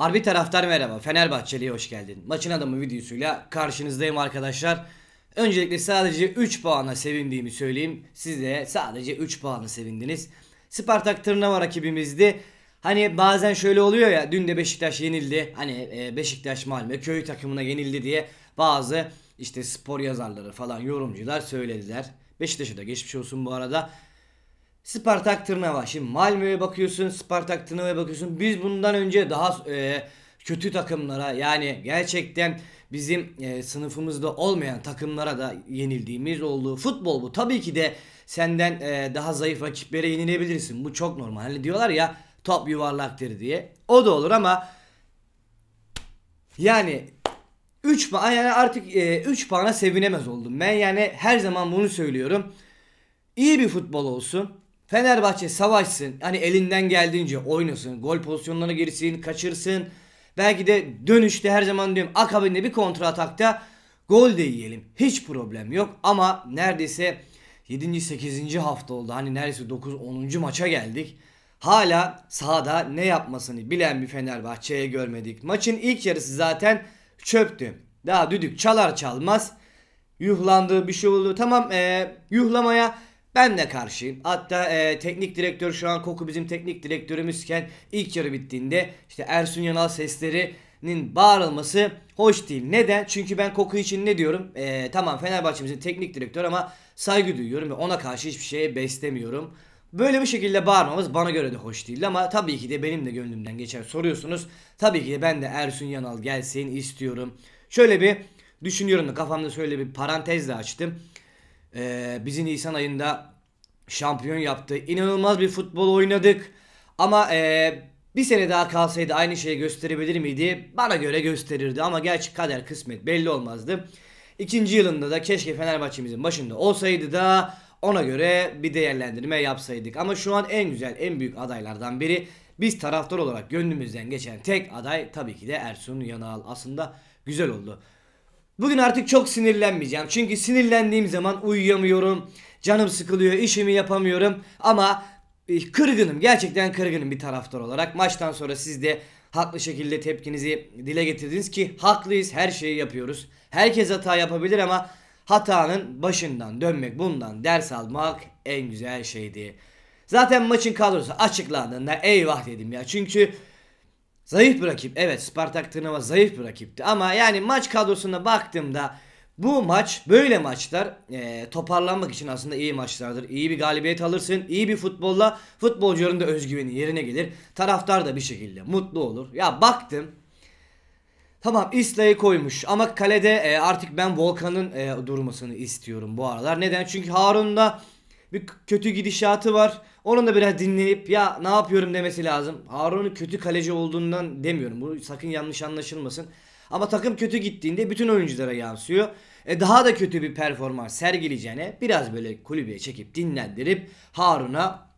Harbi taraftar merhaba. Fenerbahçeli'ye hoş geldin. Maçın adamı videosuyla karşınızdayım arkadaşlar. Öncelikle sadece 3 puana sevindiğimi söyleyeyim. Siz de sadece 3 puana sevindiniz. Spartak Tırnava rakibimizdi. Hani bazen şöyle oluyor ya dün de Beşiktaş yenildi. Hani e, Beşiktaş Malmö köy takımına yenildi diye bazı işte spor yazarları falan yorumcular söylediler. Beşiktaş'a da geçmiş olsun bu arada. Spartak Tırnava. Şimdi Malmö'ye bakıyorsun, Spartak Tırnava'ya bakıyorsun. Biz bundan önce daha e, kötü takımlara yani gerçekten bizim e, sınıfımızda olmayan takımlara da yenildiğimiz oldu. Futbol bu. Tabii ki de senden e, daha zayıf rakiplere yenilebilirsin. Bu çok normal. Hani diyorlar ya top yuvarlaktır diye. O da olur ama yani 3 puan yani artık 3 e, üç puana sevinemez oldum. Ben yani her zaman bunu söylüyorum. İyi bir futbol olsun. Fenerbahçe savaşsın. Hani elinden geldiğince oynasın. Gol pozisyonlarına girsin, kaçırsın. Belki de dönüşte her zaman diyorum akabinde bir kontra atakta gol de yiyelim. Hiç problem yok ama neredeyse 7. 8. hafta oldu. Hani neredeyse 9 10. maça geldik. Hala sahada ne yapmasını bilen bir Fenerbahçe'ye görmedik. Maçın ilk yarısı zaten çöptü. Daha düdük çalar çalmaz yuhlandı bir şey oldu. Tamam ee, yuhlamaya ben de karşıyım. Hatta e, teknik direktör şu an Koku bizim teknik direktörümüzken ilk yarı bittiğinde işte Ersun Yanal seslerinin bağırılması hoş değil. Neden? Çünkü ben Koku için ne diyorum? E, tamam Fenerbahçe'mizin teknik direktör ama saygı duyuyorum ve ona karşı hiçbir şeye beslemiyorum. Böyle bir şekilde bağırmamız bana göre de hoş değil ama tabii ki de benim de gönlümden geçer soruyorsunuz. Tabii ki de ben de Ersun Yanal gelsin istiyorum. Şöyle bir düşünüyorum da kafamda şöyle bir parantez de açtım. Ee, bizi Nisan ayında şampiyon yaptı. İnanılmaz bir futbol oynadık. Ama ee, bir sene daha kalsaydı aynı şeyi gösterebilir miydi? Bana göre gösterirdi ama gerçek kader kısmet belli olmazdı. İkinci yılında da keşke Fenerbahçe'mizin başında olsaydı da ona göre bir değerlendirme yapsaydık. Ama şu an en güzel, en büyük adaylardan biri. Biz taraftar olarak gönlümüzden geçen tek aday tabii ki de Ersun Yanal. Aslında güzel oldu. Bugün artık çok sinirlenmeyeceğim. Çünkü sinirlendiğim zaman uyuyamıyorum. Canım sıkılıyor, işimi yapamıyorum. Ama e, kırgınım. Gerçekten kırgınım bir taraftar olarak. Maçtan sonra siz de haklı şekilde tepkinizi dile getirdiniz ki haklıyız. Her şeyi yapıyoruz. Herkes hata yapabilir ama hatanın başından dönmek, bundan ders almak en güzel şeydi. Zaten maçın kadrosu açıklandığında eyvah dedim ya. Çünkü Zayıf bir rakip. Evet Spartak Tırnava zayıf bir rakipti. Ama yani maç kadrosuna baktığımda bu maç böyle maçlar e, toparlanmak için aslında iyi maçlardır. İyi bir galibiyet alırsın. iyi bir futbolla futbolcuların da özgüveni yerine gelir. Taraftar da bir şekilde mutlu olur. Ya baktım Tamam Isla'yı koymuş ama kalede e, artık ben Volkan'ın e, durmasını istiyorum bu aralar. Neden? Çünkü Harun'da bir kötü gidişatı var. Onun da biraz dinleyip ya ne yapıyorum demesi lazım. Harun'un kötü kaleci olduğundan demiyorum. Bu sakın yanlış anlaşılmasın. Ama takım kötü gittiğinde bütün oyunculara yansıyor. E daha da kötü bir performans sergileyeceğine biraz böyle kulübeye çekip dinlendirip Harun'a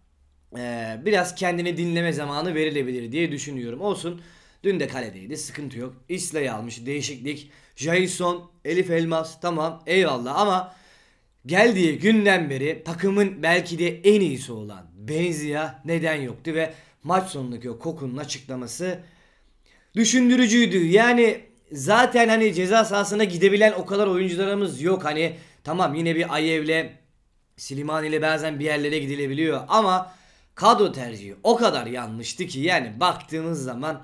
e, biraz kendini dinleme zamanı verilebilir diye düşünüyorum. Olsun dün de kaledeydi sıkıntı yok. İsla'yı almış değişiklik. Jason, Elif Elmas tamam eyvallah ama Geldiği günden beri takımın belki de en iyisi olan Benzia neden yoktu ve maç sonundaki o kokunun açıklaması düşündürücüydü. Yani zaten hani ceza sahasına gidebilen o kadar oyuncularımız yok. Hani tamam yine bir Ayev'le Silimani ile bazen bir yerlere gidilebiliyor ama kadro tercihi o kadar yanlıştı ki yani baktığınız zaman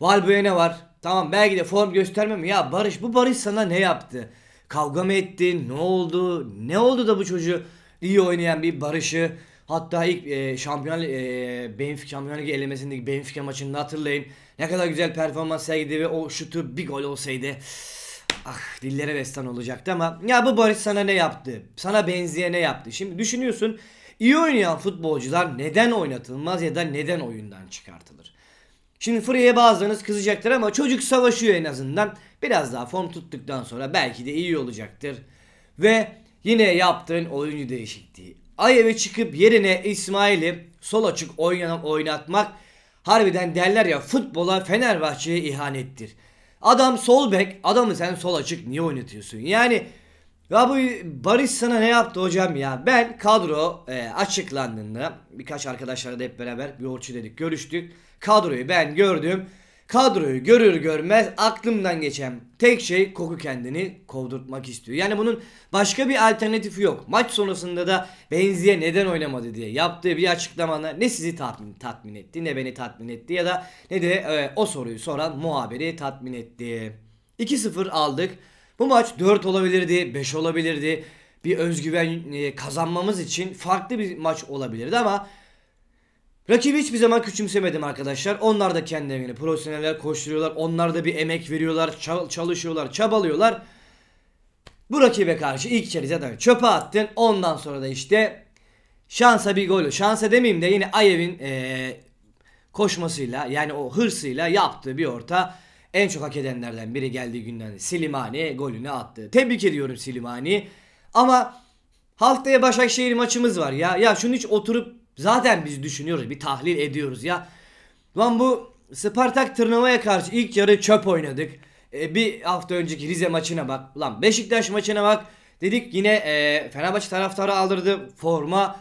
Valbuena var. Tamam belki de form göstermem ya Barış bu Barış sana ne yaptı? Kavga mı etti? Ne oldu? Ne oldu da bu çocuğu iyi oynayan bir Barış'ı hatta ilk e, şampiyon e, Benfica Şampiyon Ligi elemesindeki Benfica maçında hatırlayın. Ne kadar güzel performans sergiledi ve o şutu bir gol olsaydı ah dillere destan olacaktı ama ya bu Barış sana ne yaptı? Sana benzeye ne yaptı? Şimdi düşünüyorsun iyi oynayan futbolcular neden oynatılmaz ya da neden oyundan çıkartılır? Şimdi Free'ye bazılarınız kızacaktır ama çocuk savaşıyor en azından. Biraz daha form tuttuktan sonra belki de iyi olacaktır. Ve yine yaptığın oyuncu değişikliği. Ayev'e çıkıp yerine İsmail'i sol açık oynatmak harbiden derler ya futbola Fenerbahçe'ye ihanettir. Adam sol bek, adamı sen sol açık niye oynatıyorsun? Yani ya bu Barış sana ne yaptı hocam ya? Ben kadro e, açıklandığında birkaç arkadaşlarla da hep beraber bir orçu dedik görüştük. Kadroyu ben gördüm. Kadroyu görür görmez aklımdan geçen tek şey Koku kendini kovdurtmak istiyor. Yani bunun başka bir alternatifi yok. Maç sonrasında da Benzi'ye neden oynamadı diye yaptığı bir açıklamada ne sizi tatmin, tatmin etti ne beni tatmin etti ya da ne de e, o soruyu soran muhabiri tatmin etti. 2-0 aldık. Bu maç 4 olabilirdi, 5 olabilirdi. Bir özgüven e, kazanmamız için farklı bir maç olabilirdi ama Rakibi hiçbir zaman küçümsemedim arkadaşlar. Onlar da kendilerini profesyoneller koşturuyorlar. Onlar da bir emek veriyorlar, çalışıyorlar, çabalıyorlar. Bu rakibe karşı ilk kere zaten çöpe attın. Ondan sonra da işte şansa bir golü. Şansa demeyeyim de yine Ayev'in ee, koşmasıyla yani o hırsıyla yaptığı bir orta en çok hak edenlerden biri geldiği günden Silimani golünü attı. Tebrik ediyorum Silimani. Ama haftaya Başakşehir maçımız var ya. Ya şunu hiç oturup Zaten biz düşünüyoruz bir tahlil ediyoruz ya. Lan bu Spartak Tırnava'ya karşı ilk yarı çöp oynadık. E, bir hafta önceki Rize maçına bak. Lan Beşiktaş maçına bak. Dedik yine e, Fenerbahçe taraftarı aldırdı. Forma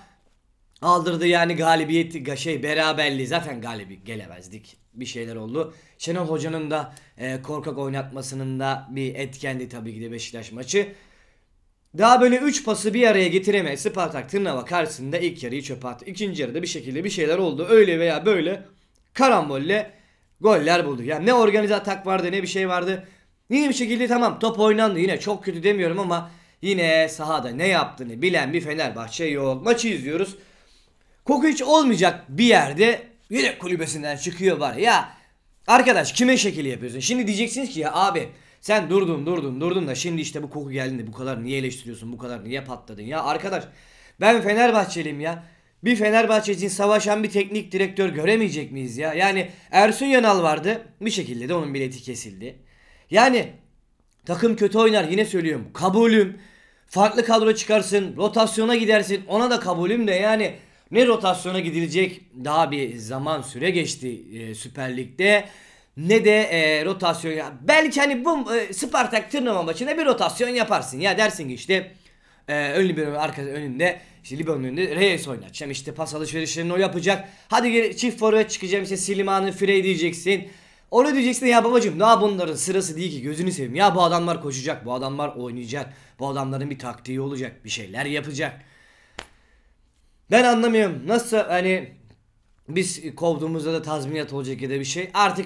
aldırdı yani galibiyeti şey beraberliği zaten galibi gelemezdik. Bir şeyler oldu. Şenol Hoca'nın da e, korkak oynatmasının da bir etkendi tabii ki de Beşiktaş maçı. Daha böyle 3 pası bir araya getiremeyen Spartak Tırnava karşısında ilk yarıyı çöpe attı. İkinci yarıda bir şekilde bir şeyler oldu. Öyle veya böyle karambolle goller buldu. Yani ne organize atak vardı ne bir şey vardı. Yine bir şekilde tamam top oynandı yine çok kötü demiyorum ama yine sahada ne yaptığını bilen bir Fenerbahçe yok. Maçı izliyoruz. Koku hiç olmayacak bir yerde yine kulübesinden çıkıyor var ya. Arkadaş kime şekil yapıyorsun? Şimdi diyeceksiniz ki ya abi sen durdun durdun durdun da şimdi işte bu koku geldi bu kadar niye eleştiriyorsun bu kadar niye patladın ya arkadaş ben Fenerbahçeliyim ya. Bir Fenerbahçe için savaşan bir teknik direktör göremeyecek miyiz ya? Yani Ersun Yanal vardı. Bir şekilde de onun bileti kesildi. Yani takım kötü oynar yine söylüyorum. Kabulüm. Farklı kadro çıkarsın. Rotasyona gidersin. Ona da kabulüm de yani ne rotasyona gidilecek daha bir zaman süre geçti e, Süper Lig'de ne de e, rotasyon ya. Belki hani bu e, Spartak Tırnava maçında bir rotasyon yaparsın. Ya dersin ki işte e, ön liberonun arkası önünde işte Libero'nun önünde Reyes oynatacağım. İşte pas alışverişlerini o yapacak. Hadi gel çift forvet çıkacağım işte Slimani Frey diyeceksin. Onu diyeceksin ya babacım ne bunların sırası değil ki gözünü seveyim. Ya bu adamlar koşacak, bu adamlar oynayacak. Bu adamların bir taktiği olacak, bir şeyler yapacak. Ben anlamıyorum. Nasıl hani biz kovduğumuzda da tazminat olacak ya da bir şey. Artık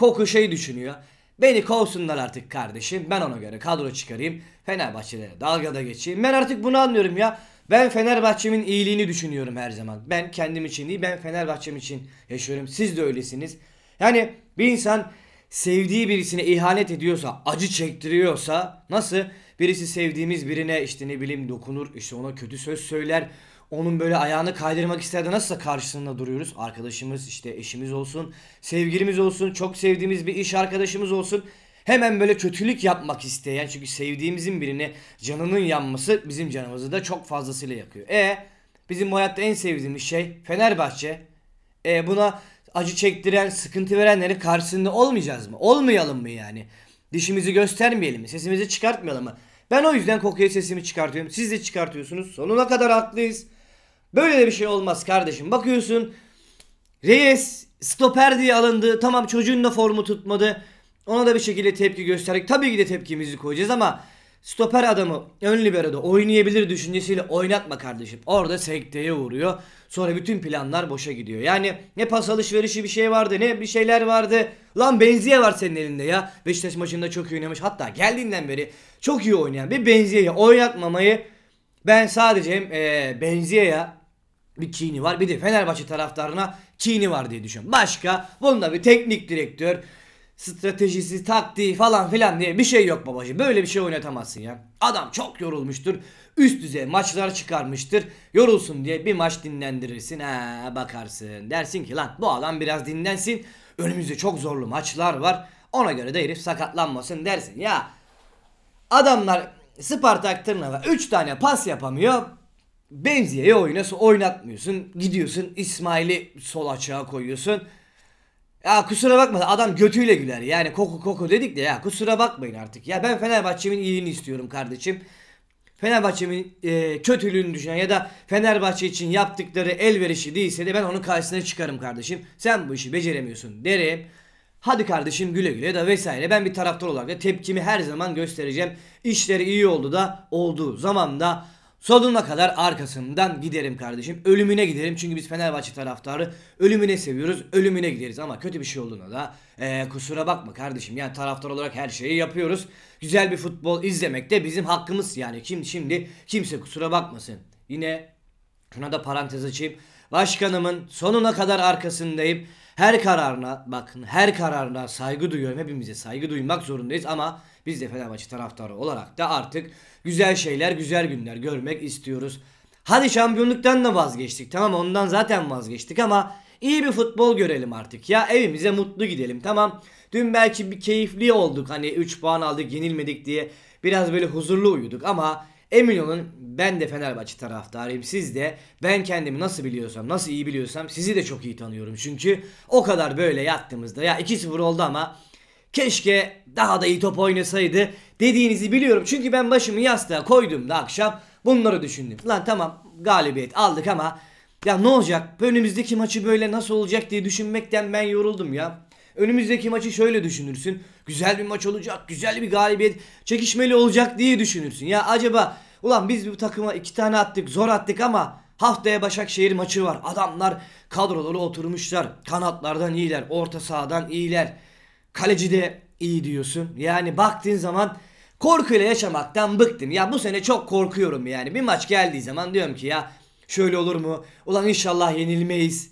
Koku şey düşünüyor. Beni kovsunlar artık kardeşim. Ben ona göre kadro çıkarayım. Fenerbahçelere dalgada geçeyim. Ben artık bunu anlıyorum ya. Ben Fenerbahçe'min iyiliğini düşünüyorum her zaman. Ben kendim için değil ben Fenerbahçem için yaşıyorum. Siz de öylesiniz. Yani bir insan sevdiği birisine ihanet ediyorsa, acı çektiriyorsa nasıl birisi sevdiğimiz birine işte ne bileyim dokunur, işte ona kötü söz söyler, onun böyle ayağını kaydırmak isterdi nasılsa karşısında duruyoruz. Arkadaşımız işte eşimiz olsun, sevgilimiz olsun, çok sevdiğimiz bir iş arkadaşımız olsun. Hemen böyle kötülük yapmak isteyen çünkü sevdiğimizin birine canının yanması bizim canımızı da çok fazlasıyla yakıyor. E bizim bu hayatta en sevdiğimiz şey Fenerbahçe. E buna acı çektiren, sıkıntı verenlerin karşısında olmayacağız mı? Olmayalım mı yani? Dişimizi göstermeyelim mi? Sesimizi çıkartmayalım mı? Ben o yüzden kokuya sesimi çıkartıyorum. Siz de çıkartıyorsunuz. Sonuna kadar haklıyız. Böyle bir şey olmaz kardeşim. Bakıyorsun Reyes stoper diye alındı. Tamam çocuğun da formu tutmadı. Ona da bir şekilde tepki gösterdik. Tabii ki de tepkimizi koyacağız ama stoper adamı ön liberoda oynayabilir düşüncesiyle oynatma kardeşim. Orada sekteye uğruyor. Sonra bütün planlar boşa gidiyor. Yani ne pas alışverişi bir şey vardı ne bir şeyler vardı. Lan Benziye var senin elinde ya. Beşiktaş maçında çok iyi oynamış. Hatta geldiğinden beri çok iyi oynayan bir Benziye'yi oynatmamayı ben sadece hem e, Benziye'ye bir kini var. Bir de Fenerbahçe taraftarına kini var diye düşün. Başka bunda bir teknik direktör stratejisi, taktiği falan filan diye bir şey yok babacığım. Böyle bir şey oynatamazsın ya. Adam çok yorulmuştur. Üst düzey maçlar çıkarmıştır. Yorulsun diye bir maç dinlendirirsin. Ha bakarsın. Dersin ki lan bu adam biraz dinlensin. Önümüzde çok zorlu maçlar var. Ona göre de herif sakatlanmasın dersin. Ya adamlar Spartak Tırnava 3 tane pas yapamıyor. Bevziye'yi oynası oynatmıyorsun. Gidiyorsun İsmail'i sol açığa koyuyorsun. Ya kusura bakma adam götüyle güler. Yani koku koku dedik de ya kusura bakmayın artık. Ya ben Fenerbahçe'min iyiliğini istiyorum kardeşim. Fenerbahçe'nin e, kötülüğünü düşünen ya da Fenerbahçe için yaptıkları elverişi değilse de ben onun karşısına çıkarım kardeşim. Sen bu işi beceremiyorsun derim. Hadi kardeşim güle güle da vesaire. Ben bir taraftar olarak da tepkimi her zaman göstereceğim. İşleri iyi oldu da olduğu zaman da Sonuna kadar arkasından giderim kardeşim. Ölümüne giderim çünkü biz Fenerbahçe taraftarı ölümüne seviyoruz, ölümüne gideriz. Ama kötü bir şey olduğuna da e, kusura bakma kardeşim. Yani taraftar olarak her şeyi yapıyoruz. Güzel bir futbol izlemek de bizim hakkımız yani. Kim şimdi kimse kusura bakmasın. Yine şuna da parantez açayım. Başkanımın sonuna kadar arkasındayım. Her kararına bakın her kararına saygı duyuyorum. Hepimize saygı duymak zorundayız ama biz de Fenerbahçe taraftarı olarak da artık güzel şeyler, güzel günler görmek istiyoruz. Hadi şampiyonluktan da vazgeçtik. Tamam ondan zaten vazgeçtik ama iyi bir futbol görelim artık. Ya evimize mutlu gidelim. Tamam. Dün belki bir keyifli olduk. Hani 3 puan aldık, yenilmedik diye biraz böyle huzurlu uyuduk ama Emin olun ben de Fenerbahçe taraftarıyım. Siz de ben kendimi nasıl biliyorsam, nasıl iyi biliyorsam sizi de çok iyi tanıyorum. Çünkü o kadar böyle yattığımızda ya 2-0 oldu ama keşke daha da iyi top oynasaydı dediğinizi biliyorum. Çünkü ben başımı yastığa koyduğumda akşam bunları düşündüm. Lan tamam galibiyet aldık ama ya ne olacak? Önümüzdeki maçı böyle nasıl olacak diye düşünmekten ben yoruldum ya. Önümüzdeki maçı şöyle düşünürsün. Güzel bir maç olacak, güzel bir galibiyet, çekişmeli olacak diye düşünürsün. Ya acaba ulan biz bu takıma iki tane attık, zor attık ama haftaya Başakşehir maçı var. Adamlar kadroları oturmuşlar. Kanatlardan iyiler, orta sahadan iyiler. Kaleci de iyi diyorsun. Yani baktığın zaman korkuyla yaşamaktan bıktım. Ya bu sene çok korkuyorum yani. Bir maç geldiği zaman diyorum ki ya şöyle olur mu? Ulan inşallah yenilmeyiz.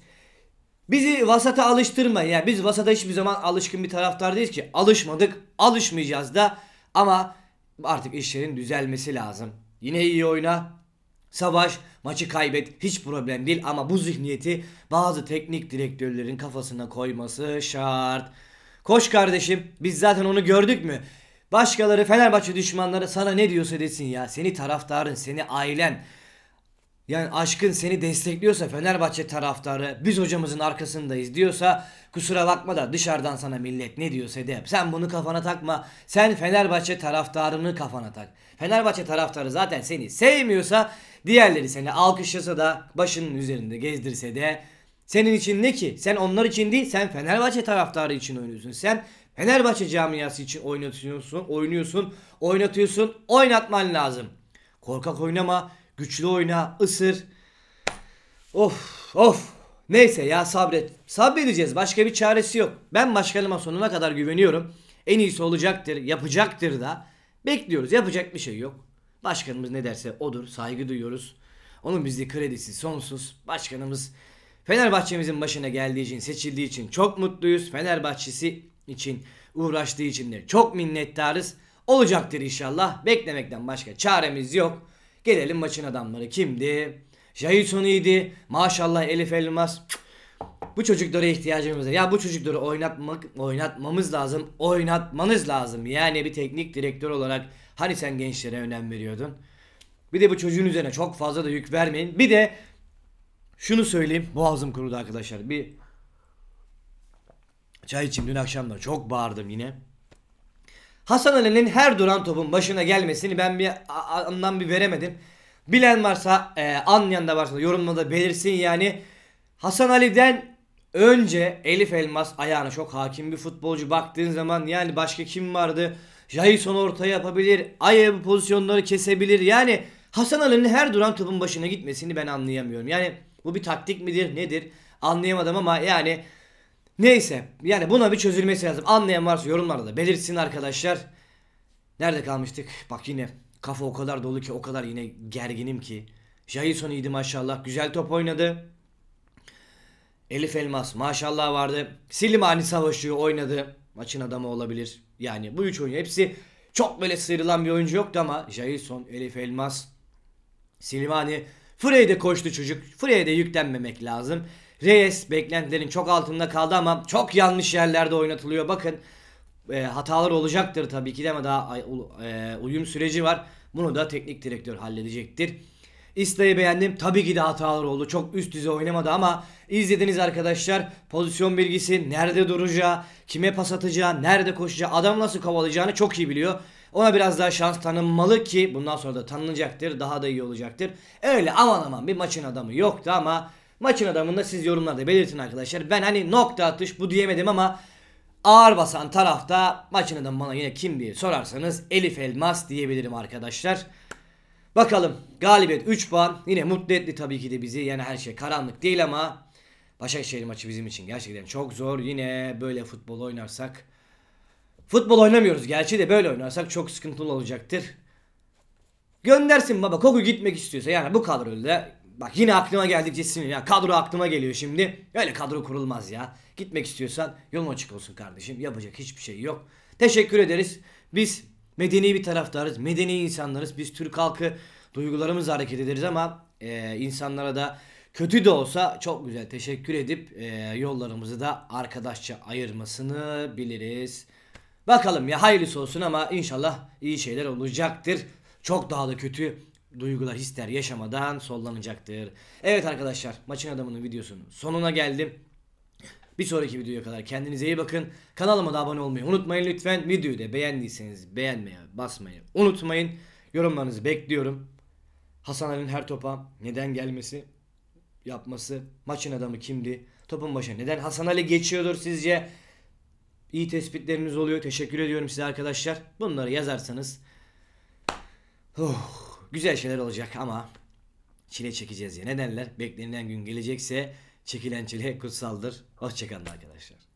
Bizi vasata alıştırmayın. Yani biz vasata hiçbir zaman alışkın bir taraftar değiliz ki. Alışmadık, alışmayacağız da. Ama artık işlerin düzelmesi lazım. Yine iyi oyna, Savaş, maçı kaybet hiç problem değil ama bu zihniyeti bazı teknik direktörlerin kafasına koyması şart. Koş kardeşim biz zaten onu gördük mü? Başkaları Fenerbahçe düşmanları sana ne diyorsa desin ya. Seni taraftarın, seni ailen, yani aşkın seni destekliyorsa Fenerbahçe taraftarı biz hocamızın arkasındayız diyorsa kusura bakma da dışarıdan sana millet ne diyorsa de. Sen bunu kafana takma. Sen Fenerbahçe taraftarını kafana tak. Fenerbahçe taraftarı zaten seni sevmiyorsa diğerleri seni alkışlasa da başının üzerinde gezdirse de senin için ne ki? Sen onlar için değil sen Fenerbahçe taraftarı için oynuyorsun. Sen Fenerbahçe camiası için oynatıyorsun, oynuyorsun, oynatıyorsun, oynatman lazım. Korkak oynama, Güçlü oyna, ısır. Of, of. Neyse ya sabret. Sabredeceğiz. Başka bir çaresi yok. Ben başkanıma sonuna kadar güveniyorum. En iyisi olacaktır, yapacaktır da. Bekliyoruz. Yapacak bir şey yok. Başkanımız ne derse odur. Saygı duyuyoruz. Onun bizde kredisi sonsuz. Başkanımız Fenerbahçe'mizin başına geldiği için, seçildiği için çok mutluyuz. Fenerbahçesi için uğraştığı için de çok minnettarız. Olacaktır inşallah. Beklemekten başka çaremiz yok. Gelelim maçın adamları kimdi? Jayson iyiydi. Maşallah Elif Elmas. Bu çocuklara ihtiyacımız var. Ya bu çocukları oynatmak, oynatmamız lazım. Oynatmanız lazım. Yani bir teknik direktör olarak hani sen gençlere önem veriyordun. Bir de bu çocuğun üzerine çok fazla da yük vermeyin. Bir de şunu söyleyeyim. Boğazım kurudu arkadaşlar. Bir çay içim. Dün akşam da çok bağırdım yine. Hasan Ali'nin her duran topun başına gelmesini ben bir anlam bir veremedim. Bilen varsa e, anlayan da varsa yorumlarda belirsin yani. Hasan Ali'den önce Elif Elmas ayağına çok hakim bir futbolcu baktığın zaman yani başka kim vardı? Jason orta yapabilir. Aya bu pozisyonları kesebilir. Yani Hasan Ali'nin her duran topun başına gitmesini ben anlayamıyorum. Yani bu bir taktik midir nedir anlayamadım ama yani Neyse yani buna bir çözülmesi lazım. Anlayan varsa yorumlarda da belirtsin arkadaşlar. Nerede kalmıştık? Bak yine kafa o kadar dolu ki o kadar yine gerginim ki. Jason iyiydi maşallah. Güzel top oynadı. Elif Elmas maşallah vardı. Silimani Savaşçı oynadı. Maçın adamı olabilir. Yani bu üç oyuncu hepsi çok böyle sıyrılan bir oyuncu yoktu ama Jason, Elif Elmas, Silimani, de koştu çocuk. de yüklenmemek lazım. Reyes beklentilerin çok altında kaldı ama çok yanlış yerlerde oynatılıyor. Bakın e, hatalar olacaktır tabii ki de ama daha e, uyum süreci var. Bunu da teknik direktör halledecektir. İsta'yı beğendim. Tabii ki de hatalar oldu. Çok üst düzey oynamadı ama izlediniz arkadaşlar. Pozisyon bilgisi, nerede duracağı, kime pas atacağı, nerede koşacağı, adam nasıl kovalayacağını çok iyi biliyor. Ona biraz daha şans tanınmalı ki bundan sonra da tanınacaktır. Daha da iyi olacaktır. Öyle aman aman bir maçın adamı yoktu ama Maçın adamında siz yorumlarda belirtin arkadaşlar. Ben hani nokta atış bu diyemedim ama ağır basan tarafta maçın adamı bana yine kim diye sorarsanız Elif Elmas diyebilirim arkadaşlar. Bakalım galibiyet 3 puan yine mutlu etti tabii ki de bizi yani her şey karanlık değil ama Başakşehir maçı bizim için gerçekten çok zor yine böyle futbol oynarsak Futbol oynamıyoruz gerçi de böyle oynarsak çok sıkıntılı olacaktır. Göndersin baba Koku gitmek istiyorsa yani bu öyle. Bak yine aklıma geldikçe sinir ya. Kadro aklıma geliyor şimdi. Öyle kadro kurulmaz ya. Gitmek istiyorsan yolun açık olsun kardeşim. Yapacak hiçbir şey yok. Teşekkür ederiz. Biz medeni bir taraftarız. Medeni insanlarız. Biz Türk halkı duygularımızla hareket ederiz ama e, insanlara da kötü de olsa çok güzel teşekkür edip e, yollarımızı da arkadaşça ayırmasını biliriz. Bakalım ya hayırlısı olsun ama inşallah iyi şeyler olacaktır. Çok daha da kötü duygular, hisler yaşamadan sollanacaktır. Evet arkadaşlar maçın adamının videosunun sonuna geldim. Bir sonraki videoya kadar kendinize iyi bakın. Kanalıma da abone olmayı unutmayın lütfen. Videoyu da beğendiyseniz beğenmeye basmayı unutmayın. Yorumlarınızı bekliyorum. Hasan Ali'nin her topa neden gelmesi, yapması, maçın adamı kimdi, topun başına neden Hasan Ali geçiyordur sizce? İyi tespitleriniz oluyor. Teşekkür ediyorum size arkadaşlar. Bunları yazarsanız. Oh güzel şeyler olacak ama çile çekeceğiz ya. Ne derler? Beklenilen gün gelecekse çekilen çile kutsaldır. Hoşçakalın arkadaşlar.